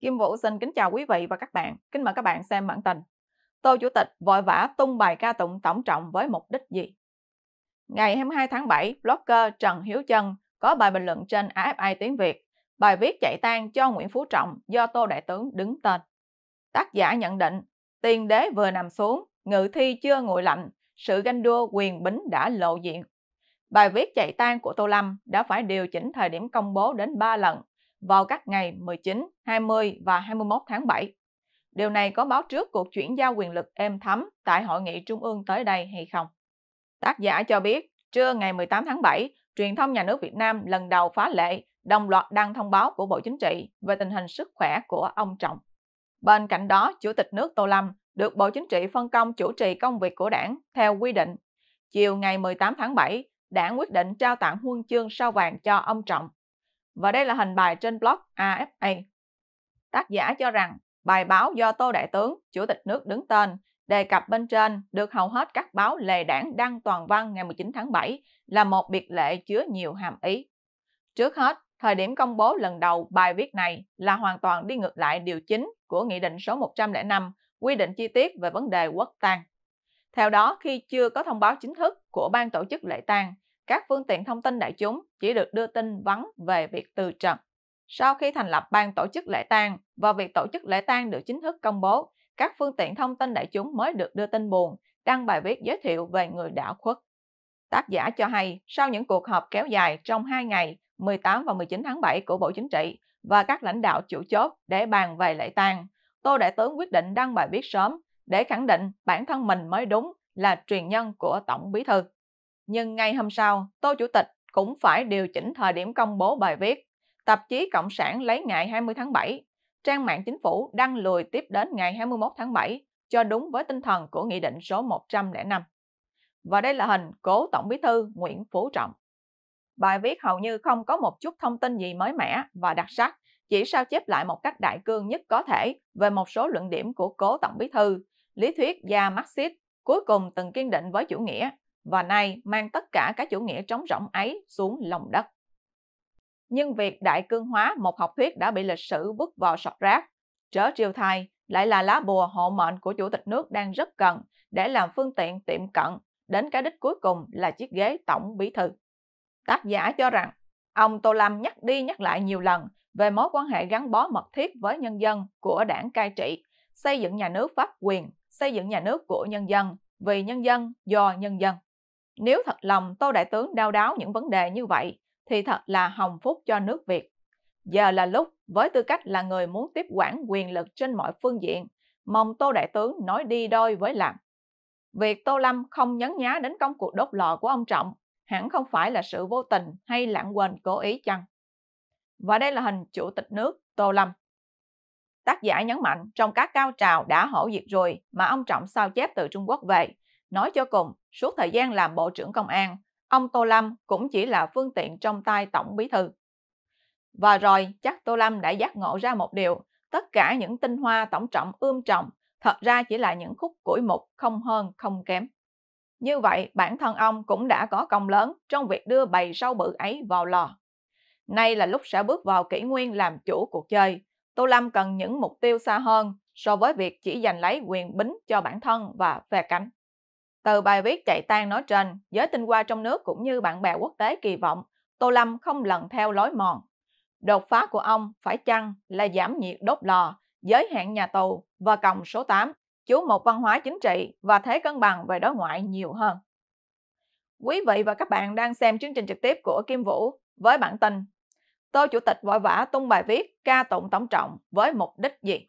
Kim Vũ xin kính chào quý vị và các bạn. Kính mời các bạn xem bản tin. Tô Chủ tịch vội vã tung bài ca tụng tổng trọng với mục đích gì? Ngày 22 tháng 7, blogger Trần Hiếu Trân có bài bình luận trên AFI Tiếng Việt. Bài viết chạy tan cho Nguyễn Phú Trọng do Tô Đại Tướng đứng tên. Tác giả nhận định, tiền đế vừa nằm xuống, ngự thi chưa nguội lạnh, sự ganh đua quyền bính đã lộ diện. Bài viết chạy tan của Tô Lâm đã phải điều chỉnh thời điểm công bố đến 3 lần vào các ngày 19, 20 và 21 tháng 7. Điều này có báo trước cuộc chuyển giao quyền lực êm thấm tại hội nghị trung ương tới đây hay không? Tác giả cho biết, trưa ngày 18 tháng 7, truyền thông nhà nước Việt Nam lần đầu phá lệ đồng loạt đăng thông báo của Bộ Chính trị về tình hình sức khỏe của ông Trọng. Bên cạnh đó, Chủ tịch nước Tô Lâm được Bộ Chính trị phân công chủ trì công việc của đảng theo quy định. Chiều ngày 18 tháng 7, đảng quyết định trao tặng huân chương sao vàng cho ông Trọng và đây là hình bài trên blog AFA. Tác giả cho rằng bài báo do Tô Đại Tướng, Chủ tịch nước đứng tên, đề cập bên trên được hầu hết các báo lề đảng đăng toàn văn ngày 19 tháng 7 là một biệt lệ chứa nhiều hàm ý. Trước hết, thời điểm công bố lần đầu bài viết này là hoàn toàn đi ngược lại điều chính của Nghị định số 105 quy định chi tiết về vấn đề quốc tang. Theo đó, khi chưa có thông báo chính thức của ban tổ chức lễ tang, các phương tiện thông tin đại chúng chỉ được đưa tin vắng về việc từ trần. Sau khi thành lập ban tổ chức lễ tang và việc tổ chức lễ tang được chính thức công bố, các phương tiện thông tin đại chúng mới được đưa tin buồn, đăng bài viết giới thiệu về người đã khuất. Tác giả cho hay, sau những cuộc họp kéo dài trong 2 ngày 18 và 19 tháng 7 của Bộ Chính trị và các lãnh đạo chủ chốt để bàn về lễ tang, Tô Đại Tướng quyết định đăng bài viết sớm để khẳng định bản thân mình mới đúng là truyền nhân của Tổng Bí Thư. Nhưng ngay hôm sau, Tô Chủ tịch cũng phải điều chỉnh thời điểm công bố bài viết. Tạp chí Cộng sản lấy ngày 20 tháng 7, trang mạng chính phủ đăng lùi tiếp đến ngày 21 tháng 7 cho đúng với tinh thần của Nghị định số 105. Và đây là hình cố Tổng Bí thư Nguyễn Phú Trọng. Bài viết hầu như không có một chút thông tin gì mới mẻ và đặc sắc, chỉ sao chép lại một cách đại cương nhất có thể về một số luận điểm của cố Tổng Bí thư, lý thuyết gia Marxist, cuối cùng từng kiên định với chủ nghĩa, và nay mang tất cả các chủ nghĩa trống rỗng ấy xuống lòng đất. Nhưng việc đại cương hóa một học thuyết đã bị lịch sử vứt vào sọt rác, trở triều thay lại là lá bùa hộ mệnh của chủ tịch nước đang rất cần để làm phương tiện tiệm cận đến cái đích cuối cùng là chiếc ghế tổng bí thư. Tác giả cho rằng ông Tô Lâm nhắc đi nhắc lại nhiều lần về mối quan hệ gắn bó mật thiết với nhân dân của đảng cai trị, xây dựng nhà nước pháp quyền, xây dựng nhà nước của nhân dân, vì nhân dân, do nhân dân. Nếu thật lòng Tô Đại Tướng đau đáo những vấn đề như vậy, thì thật là hồng phúc cho nước Việt. Giờ là lúc, với tư cách là người muốn tiếp quản quyền lực trên mọi phương diện, mong Tô Đại Tướng nói đi đôi với làm. Việc Tô Lâm không nhấn nhá đến công cuộc đốt lò của ông Trọng hẳn không phải là sự vô tình hay lãng quên cố ý chăng. Và đây là hình chủ tịch nước Tô Lâm. Tác giả nhấn mạnh trong các cao trào đã hổ diệt rồi mà ông Trọng sao chép từ Trung Quốc về, Nói cho cùng, suốt thời gian làm Bộ trưởng Công an, ông Tô Lâm cũng chỉ là phương tiện trong tay Tổng Bí Thư. Và rồi, chắc Tô Lâm đã giác ngộ ra một điều, tất cả những tinh hoa tổng trọng ươm trọng thật ra chỉ là những khúc củi mục không hơn không kém. Như vậy, bản thân ông cũng đã có công lớn trong việc đưa bầy sâu bự ấy vào lò. Nay là lúc sẽ bước vào kỷ nguyên làm chủ cuộc chơi. Tô Lâm cần những mục tiêu xa hơn so với việc chỉ giành lấy quyền bính cho bản thân và phe cánh. Từ bài viết chạy tan nói trên, giới tinh hoa trong nước cũng như bạn bè quốc tế kỳ vọng Tô Lâm không lần theo lối mòn. Đột phá của ông phải chăng là giảm nhiệt đốt lò, giới hạn nhà tù và còng số 8, chú một văn hóa chính trị và thế cân bằng về đối ngoại nhiều hơn. Quý vị và các bạn đang xem chương trình trực tiếp của Kim Vũ với bản tin Tô Chủ tịch vội vã tung bài viết ca tụng tổng trọng với mục đích gì?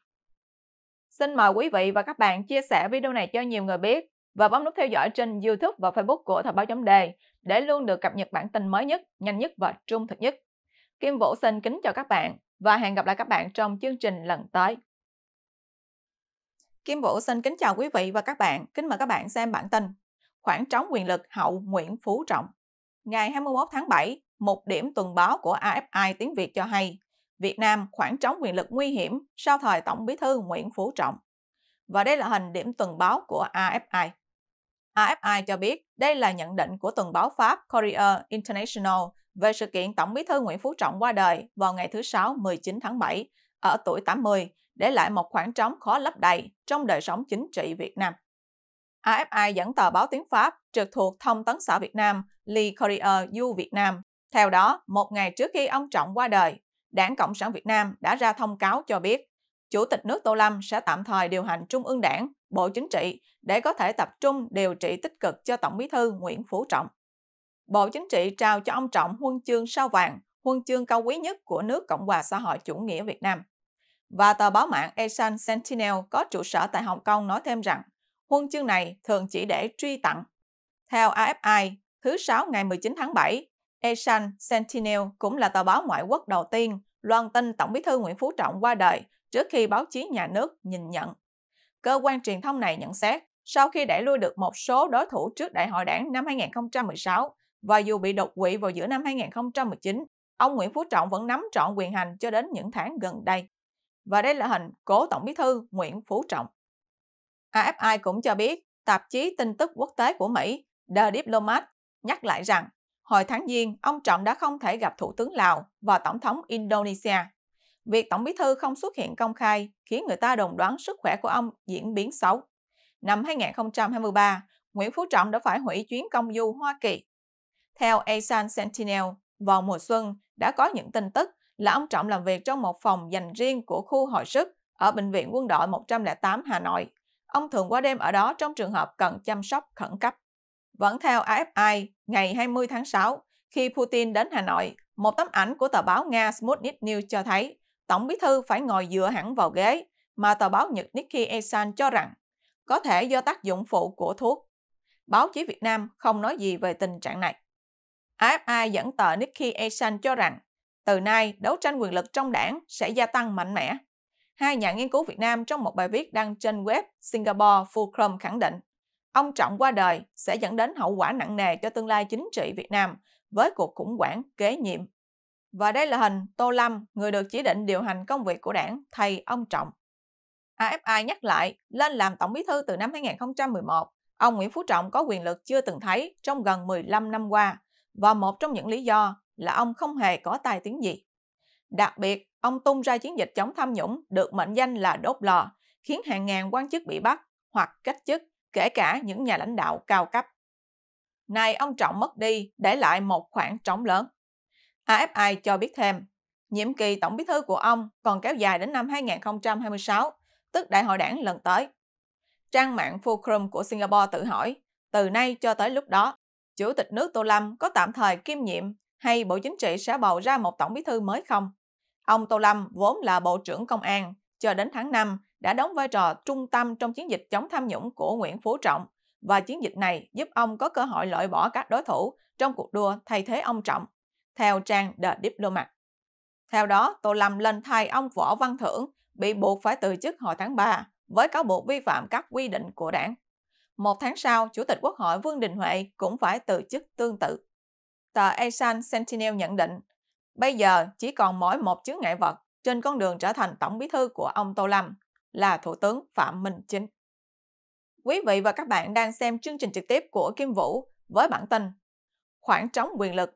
Xin mời quý vị và các bạn chia sẻ video này cho nhiều người biết và bấm nút theo dõi trên YouTube và Facebook của Thời báo chấm đề để luôn được cập nhật bản tin mới nhất, nhanh nhất và trung thực nhất. Kim Vũ xin kính chào các bạn và hẹn gặp lại các bạn trong chương trình lần tới. Kim Vũ xin kính chào quý vị và các bạn, kính mời các bạn xem bản tin Khoảng trống quyền lực hậu Nguyễn Phú Trọng Ngày 21 tháng 7, một điểm tuần báo của AFI tiếng Việt cho hay Việt Nam khoảng trống quyền lực nguy hiểm sau thời Tổng bí thư Nguyễn Phú Trọng. Và đây là hình điểm tuần báo của AFI. AFI cho biết đây là nhận định của tuần báo Pháp Courier International về sự kiện Tổng bí thư Nguyễn Phú Trọng qua đời vào ngày thứ Sáu 19 tháng 7 ở tuổi 80, để lại một khoảng trống khó lấp đầy trong đời sống chính trị Việt Nam. AFI dẫn tờ báo tiếng Pháp trực thuộc Thông tấn xã Việt Nam Le Courrier du Việt Nam. Theo đó, một ngày trước khi ông Trọng qua đời, Đảng Cộng sản Việt Nam đã ra thông cáo cho biết Chủ tịch nước Tô Lâm sẽ tạm thời điều hành Trung ương Đảng Bộ Chính trị để có thể tập trung điều trị tích cực cho Tổng bí thư Nguyễn Phú Trọng. Bộ Chính trị trao cho ông Trọng huân chương sao vàng, huân chương cao quý nhất của nước Cộng hòa xã hội chủ nghĩa Việt Nam. Và tờ báo mạng Asian Sentinel có trụ sở tại Hồng Kông nói thêm rằng huân chương này thường chỉ để truy tặng. Theo AFI, thứ Sáu ngày 19 tháng 7, Asian Sentinel cũng là tờ báo ngoại quốc đầu tiên loan tin Tổng bí thư Nguyễn Phú Trọng qua đời trước khi báo chí nhà nước nhìn nhận cơ quan truyền thông này nhận xét sau khi đẩy lui được một số đối thủ trước đại hội đảng năm 2016 và dù bị đột quỵ vào giữa năm 2019, ông Nguyễn Phú Trọng vẫn nắm trọn quyền hành cho đến những tháng gần đây. Và đây là hình cố Tổng bí thư Nguyễn Phú Trọng. AFI cũng cho biết tạp chí tin tức quốc tế của Mỹ The Diplomat nhắc lại rằng hồi tháng Giêng, ông Trọng đã không thể gặp Thủ tướng Lào và Tổng thống Indonesia Việc Tổng Bí Thư không xuất hiện công khai khiến người ta đồng đoán sức khỏe của ông diễn biến xấu. Năm 2023, Nguyễn Phú Trọng đã phải hủy chuyến công du Hoa Kỳ. Theo asian Sentinel, vào mùa xuân đã có những tin tức là ông Trọng làm việc trong một phòng dành riêng của khu hồi sức ở Bệnh viện Quân đội 108 Hà Nội. Ông thường qua đêm ở đó trong trường hợp cần chăm sóc khẩn cấp. Vẫn theo AFI, ngày 20 tháng 6, khi Putin đến Hà Nội, một tấm ảnh của tờ báo Nga Sputnik News cho thấy Tổng bí thư phải ngồi dựa hẳn vào ghế mà tờ báo Nhật Nikkei Asan cho rằng có thể do tác dụng phụ của thuốc. Báo chí Việt Nam không nói gì về tình trạng này. AFI dẫn tờ Nikkei Asian cho rằng từ nay đấu tranh quyền lực trong đảng sẽ gia tăng mạnh mẽ. Hai nhà nghiên cứu Việt Nam trong một bài viết đăng trên web Singapore Fulcrum khẳng định ông Trọng qua đời sẽ dẫn đến hậu quả nặng nề cho tương lai chính trị Việt Nam với cuộc khủng hoảng kế nhiệm và đây là hình Tô Lâm, người được chỉ định điều hành công việc của đảng thầy ông Trọng. AFI nhắc lại, lên làm tổng bí thư từ năm 2011, ông Nguyễn Phú Trọng có quyền lực chưa từng thấy trong gần 15 năm qua và một trong những lý do là ông không hề có tài tiếng gì. Đặc biệt, ông tung ra chiến dịch chống tham nhũng được mệnh danh là đốt lò, khiến hàng ngàn quan chức bị bắt hoặc cách chức, kể cả những nhà lãnh đạo cao cấp. này ông Trọng mất đi, để lại một khoảng trống lớn. AFI cho biết thêm, nhiệm kỳ tổng bí thư của ông còn kéo dài đến năm 2026, tức đại hội đảng lần tới. Trang mạng Fulcrum của Singapore tự hỏi, từ nay cho tới lúc đó, Chủ tịch nước Tô Lâm có tạm thời kiêm nhiệm hay Bộ Chính trị sẽ bầu ra một tổng bí thư mới không? Ông Tô Lâm vốn là Bộ trưởng Công an, cho đến tháng 5 đã đóng vai trò trung tâm trong chiến dịch chống tham nhũng của Nguyễn Phú Trọng và chiến dịch này giúp ông có cơ hội loại bỏ các đối thủ trong cuộc đua thay thế ông Trọng theo trang The Diplomat. Theo đó, Tô Lâm lên thay ông Võ Văn Thưởng bị buộc phải từ chức hồi tháng 3 với cáo buộc vi phạm các quy định của đảng. Một tháng sau, Chủ tịch Quốc hội Vương Đình Huệ cũng phải từ chức tương tự. Tờ Asian Sentinel nhận định, bây giờ chỉ còn mỗi một chướng ngại vật trên con đường trở thành tổng bí thư của ông Tô Lâm là Thủ tướng Phạm Minh Chính. Quý vị và các bạn đang xem chương trình trực tiếp của Kim Vũ với bản tin Khoảng trống quyền lực